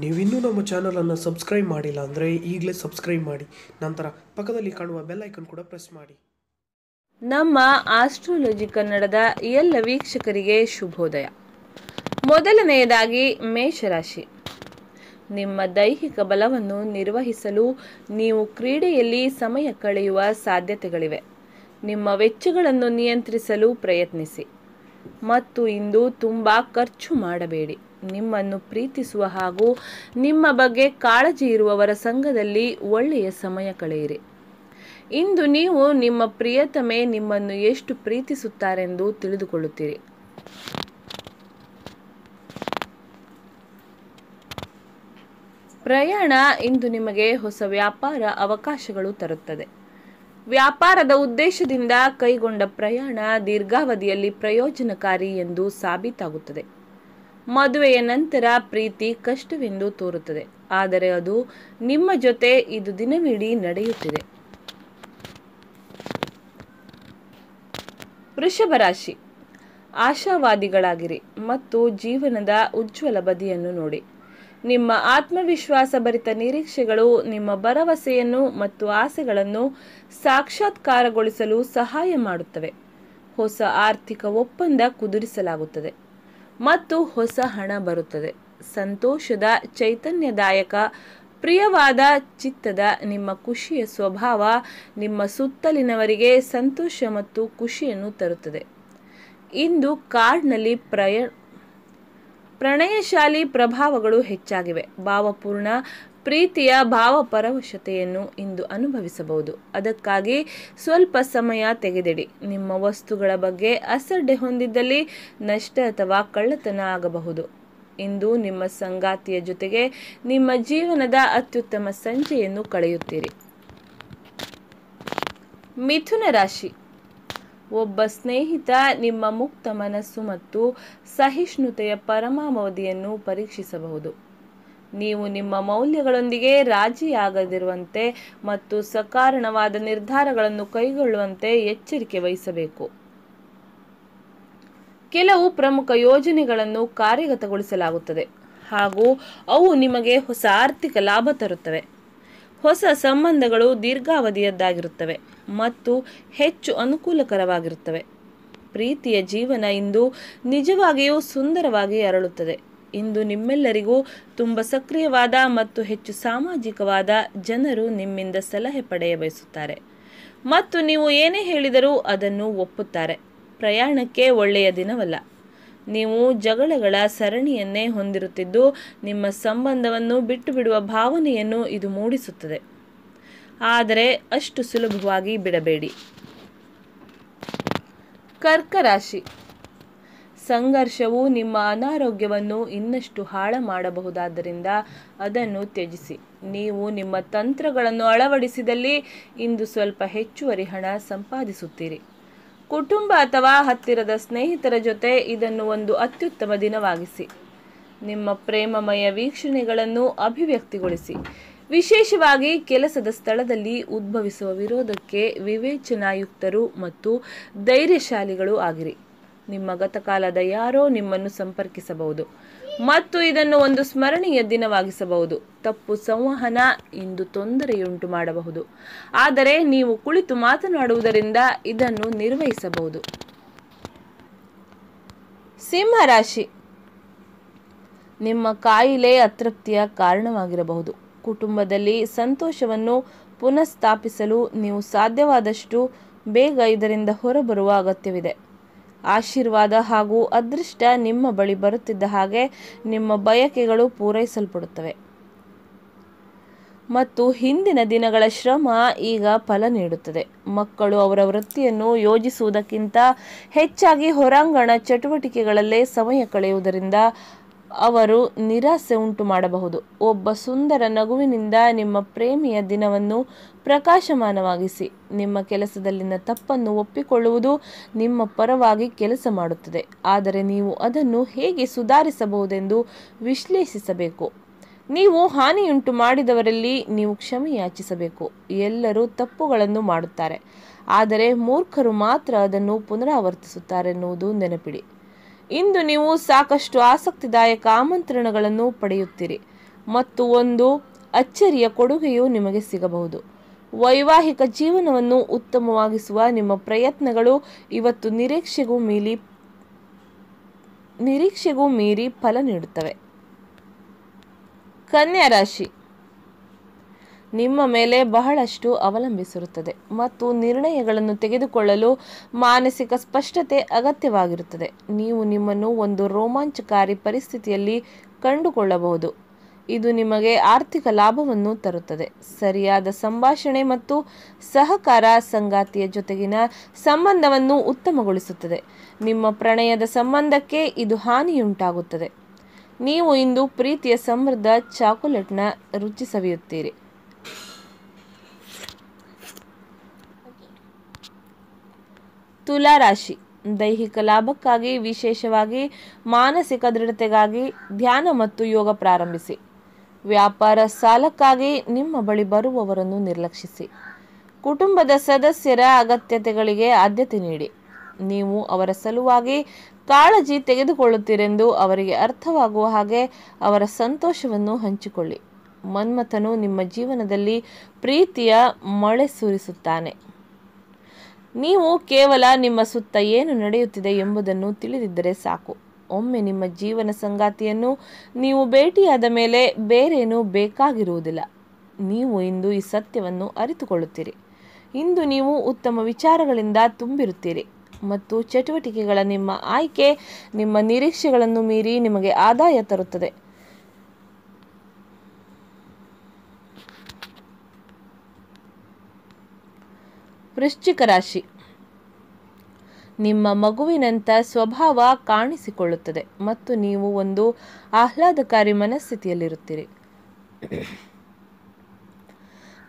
ನೀವಿನ್ನೂ ನಮ್ಮ ಚಾನಲನ್ನು ಸಬ್ಸ್ಕ್ರೈಬ್ ಮಾಡಿಲ್ಲ ಅಂದರೆ ಈಗಲೇ ಸಬ್ಸ್ಕ್ರೈಬ್ ಮಾಡಿ ನಂತರ ಪಕ್ಕದಲ್ಲಿ ಕಾಣುವ ಬೆಲ್ ಕೂಡ ಪ್ರೆಸ್ ಮಾಡಿ ನಮ್ಮ ಆಸ್ಟ್ರಾಲಜಿ ಕನ್ನಡದ ಎಲ್ಲ ವೀಕ್ಷಕರಿಗೆ ಶುಭೋದಯ ಮೊದಲನೆಯದಾಗಿ ಮೇಷರಾಶಿ ನಿಮ್ಮ ದೈಹಿಕ ಬಲವನ್ನು ನಿರ್ವಹಿಸಲು ನೀವು ಕ್ರೀಡೆಯಲ್ಲಿ ಸಮಯ ಕಳೆಯುವ ಸಾಧ್ಯತೆಗಳಿವೆ ನಿಮ್ಮ ವೆಚ್ಚಗಳನ್ನು ನಿಯಂತ್ರಿಸಲು ಪ್ರಯತ್ನಿಸಿ ಮತ್ತು ಇಂದು ತುಂಬ ಖರ್ಚು ಮಾಡಬೇಡಿ ನಿಮ್ಮನ್ನು ಪ್ರೀತಿಸುವ ಹಾಗೂ ನಿಮ್ಮ ಬಗ್ಗೆ ಕಾಳಜಿ ಇರುವವರ ಸಂಘದಲ್ಲಿ ಒಳ್ಳೆಯ ಸಮಯ ಕಳೆಯಿರಿ ಇಂದು ನೀವು ನಿಮ್ಮ ಪ್ರಿಯತಮೆ ನಿಮ್ಮನ್ನು ಎಷ್ಟು ಪ್ರೀತಿಸುತ್ತಾರೆಂದು ತಿಳಿದುಕೊಳ್ಳುತ್ತೀರಿ ಪ್ರಯಾಣ ಇಂದು ನಿಮಗೆ ಹೊಸ ವ್ಯಾಪಾರ ಅವಕಾಶಗಳು ತರುತ್ತದೆ ವ್ಯಾಪಾರದ ಉದ್ದೇಶದಿಂದ ಕೈಗೊಂಡ ಪ್ರಯಾಣ ದೀರ್ಘಾವಧಿಯಲ್ಲಿ ಪ್ರಯೋಜನಕಾರಿ ಎಂದು ಸಾಬೀತಾಗುತ್ತದೆ ಮದುವೆಯ ನಂತರ ಪ್ರೀತಿ ಕಷ್ಟವೆಂದು ತೋರುತ್ತದೆ ಆದರೆ ಅದು ನಿಮ್ಮ ಜೊತೆ ಇದು ದಿನವಿಡೀ ನಡೆಯುತ್ತಿದೆ ವೃಷಭ ರಾಶಿ ಆಶಾವಾದಿಗಳಾಗಿರಿ ಮತ್ತು ಜೀವನದ ಉಜ್ವಲ ಬದಿಯನ್ನು ನೋಡಿ ನಿಮ್ಮ ಆತ್ಮವಿಶ್ವಾಸ ಭರಿತ ನಿರೀಕ್ಷೆಗಳು ನಿಮ್ಮ ಭರವಸೆಯನ್ನು ಮತ್ತು ಆಸೆಗಳನ್ನು ಸಾಕ್ಷಾತ್ಕಾರಗೊಳಿಸಲು ಸಹಾಯ ಮಾಡುತ್ತವೆ ಹೊಸ ಆರ್ಥಿಕ ಒಪ್ಪಂದ ಕುದುರಿಸಲಾಗುತ್ತದೆ ಮತ್ತು ಹೊಸ ಹಣ ಬರುತ್ತದೆ ಸಂತೋಷದ ಚೈತನ್ಯದಾಯಕ ಪ್ರಿಯವಾದ ಚಿತ್ತದ ನಿಮ್ಮ ಖುಷಿಯ ಸ್ವಭಾವ ನಿಮ್ಮ ಸುತ್ತಲಿನವರಿಗೆ ಸಂತೋಷ ಮತ್ತು ಖುಷಿಯನ್ನು ತರುತ್ತದೆ ಇಂದು ಕಾರ್ಡ್ನಲ್ಲಿ ಪ್ರಯ ಪ್ರಣಯಶಾಲಿ ಪ್ರಭಾವಗಳು ಹೆಚ್ಚಾಗಿವೆ ಭಾವಪೂರ್ಣ ಪ್ರೀತಿಯ ಭಾವಪರವಶತೆಯನ್ನು ಇಂದು ಅನುಭವಿಸಬಹುದು ಅದಕ್ಕಾಗಿ ಸ್ವಲ್ಪ ಸಮಯ ತೆಗೆದಿಡಿ ನಿಮ್ಮ ವಸ್ತುಗಳ ಬಗ್ಗೆ ಅಸಡ್ಡೆ ಹೊಂದಿದ್ದಲ್ಲಿ ನಷ್ಟ ಅಥವಾ ಕಳ್ಳತನ ಆಗಬಹುದು ಇಂದು ನಿಮ್ಮ ಸಂಗಾತಿಯ ಜೊತೆಗೆ ನಿಮ್ಮ ಜೀವನದ ಅತ್ಯುತ್ತಮ ಸಂಜೆಯನ್ನು ಕಳೆಯುತ್ತೀರಿ ಮಿಥುನ ರಾಶಿ ಒಬ್ಬ ಸ್ನೇಹಿತ ನಿಮ್ಮ ಮುಕ್ತ ಮನಸ್ಸು ಮತ್ತು ಸಹಿಷ್ಣುತೆಯ ಪರಮಾವಧಿಯನ್ನು ಪರೀಕ್ಷಿಸಬಹುದು ನೀವು ನಿಮ್ಮ ಮೌಲ್ಯಗಳೊಂದಿಗೆ ರಾಜಿಯಾಗದಿರುವಂತೆ ಮತ್ತು ಸಕಾರಣವಾದ ನಿರ್ಧಾರಗಳನ್ನು ಕೈಗೊಳ್ಳುವಂತೆ ಎಚ್ಚರಿಕೆ ವಹಿಸಬೇಕು ಕೆಲವು ಪ್ರಮುಖ ಯೋಜನೆಗಳನ್ನು ಕಾರ್ಯಗತಗೊಳಿಸಲಾಗುತ್ತದೆ ಹಾಗೂ ಅವು ನಿಮಗೆ ಹೊಸ ಆರ್ಥಿಕ ಲಾಭ ತರುತ್ತವೆ ಹೊಸ ಸಂಬಂಧಗಳು ದೀರ್ಘಾವಧಿಯದ್ದಾಗಿರುತ್ತವೆ ಮತ್ತು ಹೆಚ್ಚು ಅನುಕೂಲಕರವಾಗಿರುತ್ತವೆ ಪ್ರೀತಿಯ ಜೀವನ ಇಂದು ನಿಜವಾಗಿಯೂ ಸುಂದರವಾಗಿ ಅರಳುತ್ತದೆ ಇಂದು ನಿಮ್ಮೆಲ್ಲರಿಗೂ ತುಂಬ ಸಕ್ರಿಯವಾದ ಮತ್ತು ಹೆಚ್ಚು ಸಾಮಾಜಿಕವಾದ ಜನರು ನಿಮ್ಮಿಂದ ಸಲಹೆ ಪಡೆಯ ಬಯಸುತ್ತಾರೆ ಮತ್ತು ನೀವು ಏನೇ ಹೇಳಿದರೂ ಅದನ್ನು ಒಪ್ಪುತ್ತಾರೆ ಪ್ರಯಾಣಕ್ಕೆ ಒಳ್ಳೆಯ ದಿನವಲ್ಲ ನೀವು ಜಗಳಗಳ ಸರಣಿಯನ್ನೇ ಹೊಂದಿರುತ್ತಿದ್ದು ನಿಮ್ಮ ಸಂಬಂಧವನ್ನು ಬಿಟ್ಟು ಬಿಡುವ ಭಾವನೆಯನ್ನು ಇದು ಮೂಡಿಸುತ್ತದೆ ಆದರೆ ಅಷ್ಟು ಸುಲಭವಾಗಿ ಬಿಡಬೇಡಿ ಕರ್ಕರಾಶಿ ಸಂಘರ್ಷವು ನಿಮ್ಮ ಅನಾರೋಗ್ಯವನ್ನು ಇನ್ನಷ್ಟು ಹಾಳ ಮಾಡಬಹುದಾದ್ದರಿಂದ ಅದನ್ನು ತ್ಯಜಿಸಿ ನೀವು ನಿಮ್ಮ ತಂತ್ರಗಳನ್ನು ಅಳವಡಿಸಿದಲ್ಲಿ ಇಂದು ಸ್ವಲ್ಪ ಹೆಚ್ಚುವರಿ ಹಣ ಸಂಪಾದಿಸುತ್ತೀರಿ ಕುಟುಂಬ ಅಥವಾ ಹತ್ತಿರದ ಸ್ನೇಹಿತರ ಜೊತೆ ಇದನ್ನು ಒಂದು ಅತ್ಯುತ್ತಮ ದಿನವಾಗಿಸಿ ನಿಮ್ಮ ಪ್ರೇಮಮಯ ವೀಕ್ಷಣೆಗಳನ್ನು ಅಭಿವ್ಯಕ್ತಿಗೊಳಿಸಿ ವಿಶೇಷವಾಗಿ ಕೆಲಸದ ಸ್ಥಳದಲ್ಲಿ ಉದ್ಭವಿಸುವ ವಿರೋಧಕ್ಕೆ ವಿವೇಚನಾಯುಕ್ತರು ಮತ್ತು ಧೈರ್ಯಶಾಲಿಗಳು ಆಗಿರಿ ನಿಮ್ಮ ಗತಕಾಲದ ಯಾರೋ ನಿಮ್ಮನ್ನು ಸಂಪರ್ಕಿಸಬಹುದು ಮತ್ತು ಇದನ್ನು ಒಂದು ಸ್ಮರಣೀಯ ದಿನವಾಗಿಸಬಹುದು ತಪ್ಪು ಸಂವಹನ ಇಂದು ತೊಂದರೆಯುಂಟು ಮಾಡಬಹುದು ಆದರೆ ನೀವು ಕುಳಿತು ಮಾತನಾಡುವುದರಿಂದ ಇದನ್ನು ನಿರ್ವಹಿಸಬಹುದು ಸಿಂಹರಾಶಿ ನಿಮ್ಮ ಕಾಯಿಲೆ ಅತೃಪ್ತಿಯ ಕಾರಣವಾಗಿರಬಹುದು ಕುಟುಂಬದಲ್ಲಿ ಸಂತೋಷವನ್ನು ಪುನಃಸ್ಥಾಪಿಸಲು ನೀವು ಸಾಧ್ಯವಾದಷ್ಟು ಬೇಗ ಇದರಿಂದ ಹೊರಬರುವ ಅಗತ್ಯವಿದೆ ಆಶೀರ್ವಾದ ಹಾಗೂ ಅದೃಷ್ಟ ನಿಮ್ಮ ಬಳಿ ಬರುತ್ತಿದ್ದ ಹಾಗೆ ನಿಮ್ಮ ಬಯಕೆಗಳು ಪೂರೈಸಲ್ಪಡುತ್ತವೆ ಮತ್ತು ಹಿಂದಿನ ದಿನಗಳ ಶ್ರಮ ಈಗ ಫಲ ನೀಡುತ್ತದೆ ಮಕ್ಕಳು ಅವರ ವೃತ್ತಿಯನ್ನು ಯೋಜಿಸುವುದಕ್ಕಿಂತ ಹೆಚ್ಚಾಗಿ ಹೊರಾಂಗಣ ಚಟುವಟಿಕೆಗಳಲ್ಲೇ ಸಮಯ ಕಳೆಯುವುದರಿಂದ ಅವರು ನಿರಾಸೆ ಉಂಟು ಮಾಡಬಹುದು ಒಬ್ಬ ಸುಂದರ ನಗುವಿನಿಂದ ನಿಮ್ಮ ಪ್ರೇಮಿಯ ದಿನವನ್ನು ಪ್ರಕಾಶಮಾನವಾಗಿಸಿ ನಿಮ್ಮ ಕೆಲಸದಲ್ಲಿನ ತಪ್ಪನ್ನು ಒಪ್ಪಿಕೊಳ್ಳುವುದು ನಿಮ್ಮ ಪರವಾಗಿ ಕೆಲಸ ಮಾಡುತ್ತದೆ ಆದರೆ ನೀವು ಅದನ್ನು ಹೇಗೆ ಸುಧಾರಿಸಬಹುದೆಂದು ವಿಶ್ಲೇಷಿಸಬೇಕು ನೀವು ಹಾನಿಯುಂಟು ಮಾಡಿದವರಲ್ಲಿ ನೀವು ಕ್ಷಮೆಯಾಚಿಸಬೇಕು ಎಲ್ಲರೂ ತಪ್ಪುಗಳನ್ನು ಮಾಡುತ್ತಾರೆ ಆದರೆ ಮೂರ್ಖರು ಮಾತ್ರ ಅದನ್ನು ಪುನರಾವರ್ತಿಸುತ್ತಾರೆನ್ನುವುದು ನೆನಪಿಡಿ ಇಂದು ನೀವು ಸಾಕಷ್ಟು ಆಸಕ್ತಿದಾಯಕ ಆಮಂತ್ರಣಗಳನ್ನು ಪಡೆಯುತ್ತೀರಿ ಮತ್ತು ಒಂದು ಅಚ್ಚರಿಯ ಕೊಡುಗೆಯೂ ನಿಮಗೆ ಸಿಗಬಹುದು ವೈವಾಹಿಕ ಜೀವನವನ್ನು ಉತ್ತಮವಾಗಿಸುವ ನಿಮ್ಮ ಪ್ರಯತ್ನಗಳು ಇವತ್ತು ನಿರೀಕ್ಷೆಗೂ ಮೀರಿ ನಿರೀಕ್ಷೆಗೂ ಮೀರಿ ಫಲ ನೀಡುತ್ತವೆ ಕನ್ಯಾ ರಾಶಿ ನಿಮ್ಮ ಮೇಲೆ ಬಹಳಷ್ಟು ಅವಲಂಬಿಸಿರುತ್ತದೆ ಮತ್ತು ನಿರ್ಣಯಗಳನ್ನು ತೆಗೆದುಕೊಳ್ಳಲು ಮಾನಸಿಕ ಸ್ಪಷ್ಟತೆ ಅಗತ್ಯವಾಗಿರುತ್ತದೆ ನೀವು ನಿಮ್ಮನ್ನು ಒಂದು ರೋಮಾಂಚಕಾರಿ ಪರಿಸ್ಥಿತಿಯಲ್ಲಿ ಕಂಡುಕೊಳ್ಳಬಹುದು ಇದು ನಿಮಗೆ ಆರ್ಥಿಕ ಲಾಭವನ್ನು ತರುತ್ತದೆ ಸರಿಯಾದ ಸಂಭಾಷಣೆ ಮತ್ತು ಸಹಕಾರ ಸಂಗಾತಿಯ ಜೊತೆಗಿನ ಸಂಬಂಧವನ್ನು ಉತ್ತಮಗೊಳಿಸುತ್ತದೆ ನಿಮ್ಮ ಪ್ರಣಯದ ಸಂಬಂಧಕ್ಕೆ ಇದು ಹಾನಿಯುಂಟಾಗುತ್ತದೆ ನೀವು ಇಂದು ಪ್ರೀತಿಯ ಸಮೃದ್ಧ ಚಾಕೊಲೇಟ್ನ ರುಚಿ ಸವಿಯುತ್ತೀರಿ ತುಲಾರಾಶಿ ದೈಹಿಕ ಲಾಭಕ್ಕಾಗಿ ವಿಶೇಷವಾಗಿ ಮಾನಸಿಕ ದೃಢತೆಗಾಗಿ ಧ್ಯಾನ ಮತ್ತು ಯೋಗ ಪ್ರಾರಂಭಿಸಿ ವ್ಯಾಪಾರ ಸಾಲಕ್ಕಾಗಿ ನಿಮ್ಮ ಬಳಿ ಬರುವವರನ್ನು ನಿರ್ಲಕ್ಷಿಸಿ ಕುಟುಂಬದ ಸದಸ್ಯರ ಅಗತ್ಯತೆಗಳಿಗೆ ಆದ್ಯತೆ ನೀಡಿ ನೀವು ಅವರ ಸಲುವಾಗಿ ಕಾಳಜಿ ತೆಗೆದುಕೊಳ್ಳುತ್ತೀರೆಂದು ಅವರಿಗೆ ಅರ್ಥವಾಗುವ ಹಾಗೆ ಅವರ ಸಂತೋಷವನ್ನು ಹಂಚಿಕೊಳ್ಳಿ ಮನ್ಮಥನು ನಿಮ್ಮ ಜೀವನದಲ್ಲಿ ಪ್ರೀತಿಯ ಮಳೆ ಸುರಿಸುತ್ತಾನೆ ನೀವು ಕೇವಲ ನಿಮ್ಮ ಸುತ್ತ ಏನು ನಡೆಯುತ್ತಿದೆ ಎಂಬುದನ್ನು ತಿಳಿದಿದ್ದರೆ ಸಾಕು ಒಮ್ಮೆ ನಿಮ್ಮ ಜೀವನ ಸಂಗಾತಿಯನ್ನು ನೀವು ಭೇಟಿಯಾದ ಮೇಲೆ ಬೇರೇನೂ ಬೇಕಾಗಿರುವುದಿಲ್ಲ ನೀವು ಇಂದು ಈ ಸತ್ಯವನ್ನು ಅರಿತುಕೊಳ್ಳುತ್ತೀರಿ ಇಂದು ನೀವು ಉತ್ತಮ ವಿಚಾರಗಳಿಂದ ತುಂಬಿರುತ್ತೀರಿ ಮತ್ತು ಚಟುವಟಿಕೆಗಳ ನಿಮ್ಮ ಆಯ್ಕೆ ನಿಮ್ಮ ನಿರೀಕ್ಷೆಗಳನ್ನು ಮೀರಿ ನಿಮಗೆ ಆದಾಯ ತರುತ್ತದೆ ವೃಶ್ಚಿಕ ರಾಶಿ ನಿಮ್ಮ ಮಗುವಿನಂಥ ಸ್ವಭಾವ ಕಾಣಿಸಿಕೊಳ್ಳುತ್ತದೆ ಮತ್ತು ನೀವು ಒಂದು ಆಹ್ಲಾದಕಾರಿ ಮನಸ್ಥಿತಿಯಲ್ಲಿರುತ್ತೀರಿ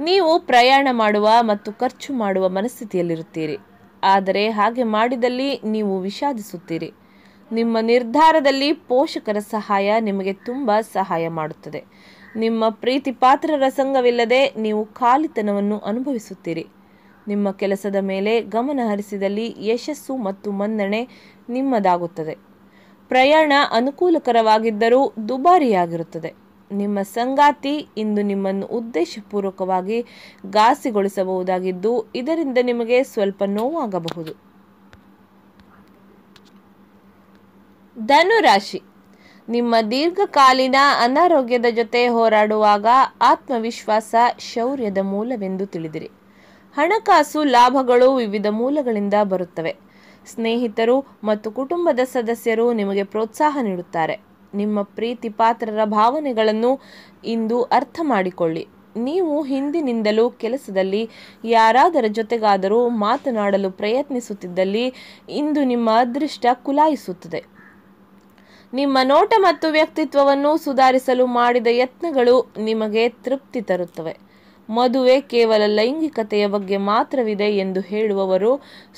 ನೀವು ಪ್ರಯಾಣ ಮಾಡುವ ಮತ್ತು ಖರ್ಚು ಮಾಡುವ ಮನಸ್ಥಿತಿಯಲ್ಲಿರುತ್ತೀರಿ ಆದರೆ ಹಾಗೆ ಮಾಡಿದಲ್ಲಿ ನೀವು ವಿಷಾದಿಸುತ್ತೀರಿ ನಿಮ್ಮ ನಿರ್ಧಾರದಲ್ಲಿ ಪೋಷಕರ ಸಹಾಯ ನಿಮಗೆ ತುಂಬ ಸಹಾಯ ಮಾಡುತ್ತದೆ ನಿಮ್ಮ ಪ್ರೀತಿ ಪಾತ್ರರ ಸಂಘವಿಲ್ಲದೆ ನೀವು ಖಾಲಿತನವನ್ನು ಅನುಭವಿಸುತ್ತೀರಿ ನಿಮ್ಮ ಕೆಲಸದ ಮೇಲೆ ಗಮನ ಹರಿಸಿದಲ್ಲಿ ಯಶಸ್ಸು ಮತ್ತು ಮನ್ನಣೆ ನಿಮ್ಮದಾಗುತ್ತದೆ ಪ್ರಯಾಣ ಅನುಕೂಲಕರವಾಗಿದ್ದರೂ ದುಬಾರಿಯಾಗಿರುತ್ತದೆ ನಿಮ್ಮ ಸಂಗಾತಿ ಇಂದು ನಿಮ್ಮನ್ನು ಉದ್ದೇಶಪೂರ್ವಕವಾಗಿ ಘಾಸಿಗೊಳಿಸಬಹುದಾಗಿದ್ದು ಇದರಿಂದ ನಿಮಗೆ ಸ್ವಲ್ಪ ನೋವಾಗಬಹುದು ಧನುರಾಶಿ ನಿಮ್ಮ ದೀರ್ಘಕಾಲೀನ ಅನಾರೋಗ್ಯದ ಜೊತೆ ಹೋರಾಡುವಾಗ ಆತ್ಮವಿಶ್ವಾಸ ಶೌರ್ಯದ ಮೂಲವೆಂದು ತಿಳಿದಿರಿ ಹಣಕಾಸು ಲಾಭಗಳು ವಿವಿಧ ಮೂಲಗಳಿಂದ ಬರುತ್ತವೆ ಸ್ನೇಹಿತರು ಮತ್ತು ಕುಟುಂಬದ ಸದಸ್ಯರು ನಿಮಗೆ ಪ್ರೋತ್ಸಾಹ ನೀಡುತ್ತಾರೆ ನಿಮ್ಮ ಪ್ರೀತಿ ಪಾತ್ರರ ಭಾವನೆಗಳನ್ನು ಇಂದು ಅರ್ಥ ಮಾಡಿಕೊಳ್ಳಿ ನೀವು ಹಿಂದಿನಿಂದಲೂ ಕೆಲಸದಲ್ಲಿ ಯಾರಾದರ ಜೊತೆಗಾದರೂ ಮಾತನಾಡಲು ಪ್ರಯತ್ನಿಸುತ್ತಿದ್ದಲ್ಲಿ ಇಂದು ನಿಮ್ಮ ಅದೃಷ್ಟ ಕುಲಾಯಿಸುತ್ತದೆ ನಿಮ್ಮ ನೋಟ ಮತ್ತು ವ್ಯಕ್ತಿತ್ವವನ್ನು ಸುಧಾರಿಸಲು ಮಾಡಿದ ಯತ್ನಗಳು ನಿಮಗೆ ತೃಪ್ತಿ ತರುತ್ತವೆ ಮದುವೆ ಕೇವಲ ಲೈಂಗಿಕತೆಯ ಬಗ್ಗೆ ಮಾತ್ರವಿದೆ ಎಂದು ಹೇಳುವವರು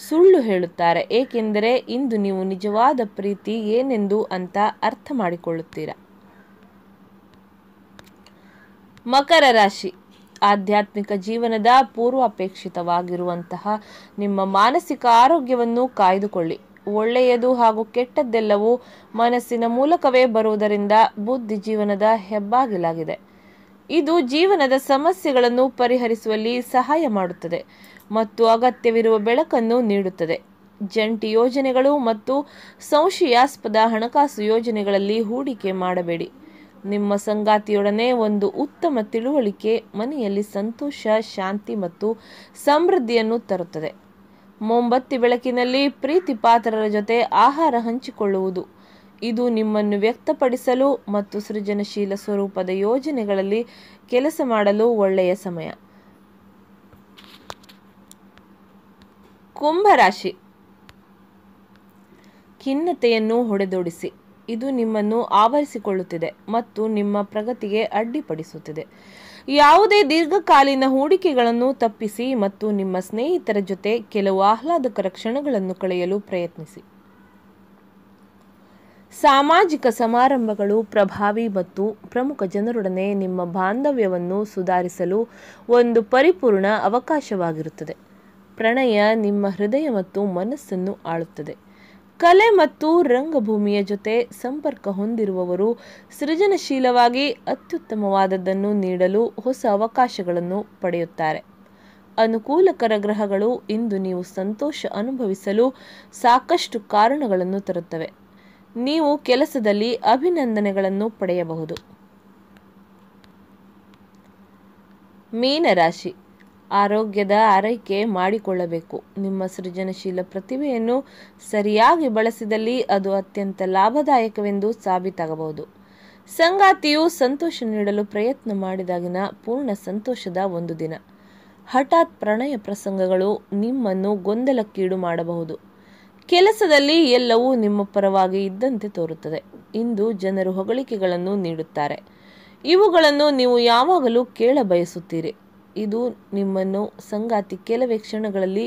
ಸುಳ್ಳು ಹೇಳುತ್ತಾರೆ ಏಕೆಂದರೆ ಇಂದು ನೀವು ನಿಜವಾದ ಪ್ರೀತಿ ಏನೆಂದು ಅಂತ ಅರ್ಥ ಮಾಡಿಕೊಳ್ಳುತ್ತೀರಾ ಮಕರ ರಾಶಿ ಆಧ್ಯಾತ್ಮಿಕ ಜೀವನದ ಪೂರ್ವಾಪೇಕ್ಷಿತವಾಗಿರುವಂತಹ ನಿಮ್ಮ ಮಾನಸಿಕ ಆರೋಗ್ಯವನ್ನು ಕಾಯ್ದುಕೊಳ್ಳಿ ಒಳ್ಳೆಯದು ಹಾಗೂ ಕೆಟ್ಟದ್ದೆಲ್ಲವೂ ಮನಸ್ಸಿನ ಮೂಲಕವೇ ಬರುವುದರಿಂದ ಬುದ್ಧಿ ಜೀವನದ ಹೆಬ್ಬಾಗಿಲಾಗಿದೆ ಇದು ಜೀವನದ ಸಮಸ್ಯೆಗಳನ್ನು ಪರಿಹರಿಸುವಲ್ಲಿ ಸಹಾಯ ಮಾಡುತ್ತದೆ ಮತ್ತು ಅಗತ್ಯವಿರುವ ಬೆಳಕನ್ನು ನೀಡುತ್ತದೆ ಜಂಟಿ ಯೋಜನೆಗಳು ಮತ್ತು ಸಂಶಯಾಸ್ಪದ ಹಣಕಾಸು ಯೋಜನೆಗಳಲ್ಲಿ ಹೂಡಿಕೆ ಮಾಡಬೇಡಿ ನಿಮ್ಮ ಸಂಗಾತಿಯೊಡನೆ ಒಂದು ಉತ್ತಮ ತಿಳುವಳಿಕೆ ಮನೆಯಲ್ಲಿ ಸಂತೋಷ ಶಾಂತಿ ಮತ್ತು ಸಮೃದ್ಧಿಯನ್ನು ತರುತ್ತದೆ ಮೊಂಬತ್ತಿ ಬೆಳಕಿನಲ್ಲಿ ಪ್ರೀತಿ ಪಾತ್ರರ ಜೊತೆ ಆಹಾರ ಹಂಚಿಕೊಳ್ಳುವುದು ಇದು ನಿಮ್ಮನ್ನು ವ್ಯಕ್ತಪಡಿಸಲು ಮತ್ತು ಸೃಜನಶೀಲ ಸ್ವರೂಪದ ಯೋಜನೆಗಳಲ್ಲಿ ಕೆಲಸ ಮಾಡಲು ಒಳ್ಳೆಯ ಸಮಯ ಕುಂಭರಾಶಿ ಖಿನ್ನತೆಯನ್ನು ಹೊಡೆದೋಡಿಸಿ ಇದು ನಿಮ್ಮನ್ನು ಆವರಿಸಿಕೊಳ್ಳುತ್ತಿದೆ ಮತ್ತು ನಿಮ್ಮ ಪ್ರಗತಿಗೆ ಅಡ್ಡಿಪಡಿಸುತ್ತಿದೆ ಯಾವುದೇ ದೀರ್ಘಕಾಲೀನ ಹೂಡಿಕೆಗಳನ್ನು ತಪ್ಪಿಸಿ ಮತ್ತು ನಿಮ್ಮ ಸ್ನೇಹಿತರ ಜೊತೆ ಕೆಲವು ಆಹ್ಲಾದಕರ ಕ್ಷಣಗಳನ್ನು ಕಳೆಯಲು ಪ್ರಯತ್ನಿಸಿ ಸಾಮಾಜಿಕ ಸಮಾರಂಭಗಳು ಪ್ರಭಾವಿ ಮತ್ತು ಪ್ರಮುಖ ಜನರೊಡನೆ ನಿಮ್ಮ ಬಾಂಧವ್ಯವನ್ನು ಸುಧಾರಿಸಲು ಒಂದು ಪರಿಪೂರ್ಣ ಅವಕಾಶವಾಗಿರುತ್ತದೆ ಪ್ರಣಯ ನಿಮ್ಮ ಹೃದಯ ಮತ್ತು ಮನಸ್ಸನ್ನು ಆಳುತ್ತದೆ ಕಲೆ ಮತ್ತು ರಂಗಭೂಮಿಯ ಜೊತೆ ಸಂಪರ್ಕ ಹೊಂದಿರುವವರು ಸೃಜನಶೀಲವಾಗಿ ಅತ್ಯುತ್ತಮವಾದದ್ದನ್ನು ನೀಡಲು ಹೊಸ ಅವಕಾಶಗಳನ್ನು ಪಡೆಯುತ್ತಾರೆ ಅನುಕೂಲಕರ ಗ್ರಹಗಳು ಇಂದು ನೀವು ಸಂತೋಷ ಅನುಭವಿಸಲು ಸಾಕಷ್ಟು ಕಾರಣಗಳನ್ನು ತರುತ್ತವೆ ನೀವು ಕೆಲಸದಲ್ಲಿ ಅಭಿನಂದನೆಗಳನ್ನು ಪಡೆಯಬಹುದು ಮೀನರಾಶಿ ಆರೋಗ್ಯದ ಆರೈಕೆ ಮಾಡಿಕೊಳ್ಳಬೇಕು ನಿಮ್ಮ ಸೃಜನಶೀಲ ಪ್ರತಿಭೆಯನ್ನು ಸರಿಯಾಗಿ ಬಳಸಿದಲ್ಲಿ ಅದು ಅತ್ಯಂತ ಲಾಭದಾಯಕವೆಂದು ಸಾಬೀತಾಗಬಹುದು ಸಂಗಾತಿಯು ಸಂತೋಷ ನೀಡಲು ಪ್ರಯತ್ನ ಮಾಡಿದಾಗಿನ ಪೂರ್ಣ ಸಂತೋಷದ ಒಂದು ದಿನ ಹಠಾತ್ ಪ್ರಣಯ ಪ್ರಸಂಗಗಳು ನಿಮ್ಮನ್ನು ಗೊಂದಲಕ್ಕೀಡು ಮಾಡಬಹುದು ಕೆಲಸದಲ್ಲಿ ಎಲ್ಲವೂ ನಿಮ್ಮ ಪರವಾಗಿ ಇದ್ದಂತೆ ತೋರುತ್ತದೆ ಇಂದು ಜನರು ಹೊಗಳಿಕೆಗಳನ್ನು ನೀಡುತ್ತಾರೆ ಇವುಗಳನ್ನು ನೀವು ಯಾವಾಗಲೂ ಕೇಳ ಬಯಸುತ್ತೀರಿ ಇದು ನಿಮ್ಮನ್ನು ಸಂಗಾತಿ ಕೆಲವೇ ಕ್ಷಣಗಳಲ್ಲಿ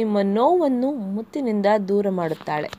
ನಿಮ್ಮ ನೋವನ್ನು ಮುತ್ತಿನಿಂದ ದೂರ ಮಾಡುತ್ತಾಳೆ